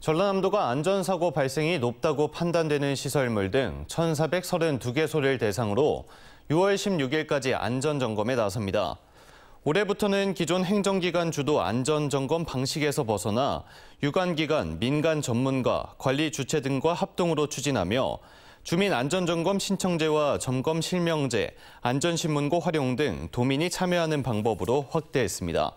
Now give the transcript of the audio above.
전라남도가 안전사고 발생이 높다고 판단되는 시설물 등 1,432개소를 대상으로 6월 16일까지 안전점검에 나섭니다. 올해부터는 기존 행정기관 주도 안전점검 방식에서 벗어나 유관기관, 민간 전문가, 관리 주체 등과 합동으로 추진하며 주민 안전점검 신청제와 점검 실명제, 안전신문고 활용 등 도민이 참여하는 방법으로 확대했습니다.